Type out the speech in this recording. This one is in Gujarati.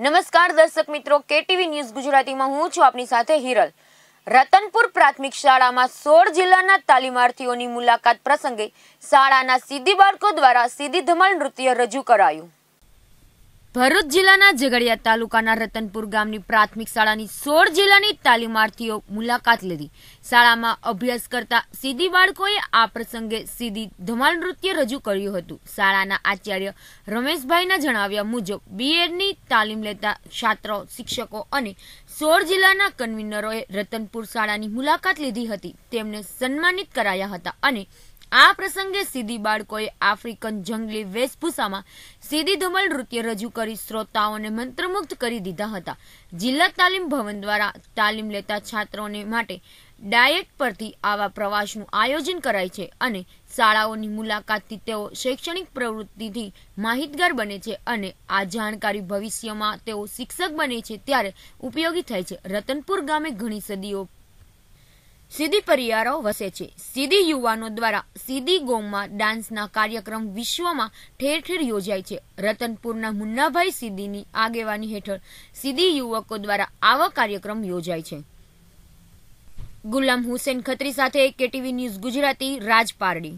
નમસ્કાર દર્શક મિત્રો કેટીવી ન્યૂઝ ગુજરાતીમાં હું છું આપની સાથે હિરલ રતનપુર પ્રાથમિક શાળામાં સોળ જિલ્લાના તાલીમાર્થીઓની મુલાકાત પ્રસંગે શાળાના સીધી બાળકો દ્વારા સીધી ધમાલ નૃત્ય રજૂ કરાયું ભરૂચ જિલ્લાના ઝઘડિયા તાલુકાના રતનપુર ગામની પ્રાથમિક શાળાની સોળ જિલ્લાની તાલીમાર્થીઓ મુલાકાત લીધી શાળામાં અભ્યાસ કરતા સીધી બાળકોએ આ પ્રસંગે સીધી ધમાલ નૃત્ય રજૂ કર્યું હતું શાળાના આચાર્ય રમેશભાઈના જણાવ્યા મુજબ બીએડની તાલીમ લેતા છાત્રો શિક્ષકો અને સોળ જિલ્લાના કન્વીનરોએ રતનપુર શાળાની મુલાકાત લીધી હતી તેમને સન્માનિત કરાયા હતા અને આ પ્રસંગે સીધી બાળકોએ આફ્રિકન જંગલી વેશભૂષામાં સીધી ધુમલ નૃત્ય રજૂ કરી શ્રોતાઓને મંત્રમુગ્ધ કરી દીધા હતા જિલ્લા તાલીમ ભવન દ્વારા તાલીમ લેતા છાત્રોને માટે ડાયટ પરથી આવા પ્રવાસનું આયોજન કરાય છે અને શાળાઓની મુલાકાતથી તેઓ શૈક્ષણિક પ્રવૃત્તિથી માહિતગાર બને છે અને આ જાણકારી ભવિષ્યમાં તેઓ શિક્ષક બને છે ત્યારે ઉપયોગી થાય છે રતનપુર ગામે ઘણી સદીઓ સીધી પરિયારો વસે છે સીધી યુવાનો દ્વારા સીધી ગોમમાં ડાન્સના કાર્યક્રમ વિશ્વમાં ઠેર ઠેર યોજાય છે રતનપુરના મુન્નાભાઈ સીધીની આગેવાની હેઠળ સીધી યુવકો દ્વારા આવા કાર્યક્રમ યોજાય છે ગુલામ હુસેન ખત્રી સાથે કેટીવી ન્યૂઝ ગુજરાતી રાજપારડી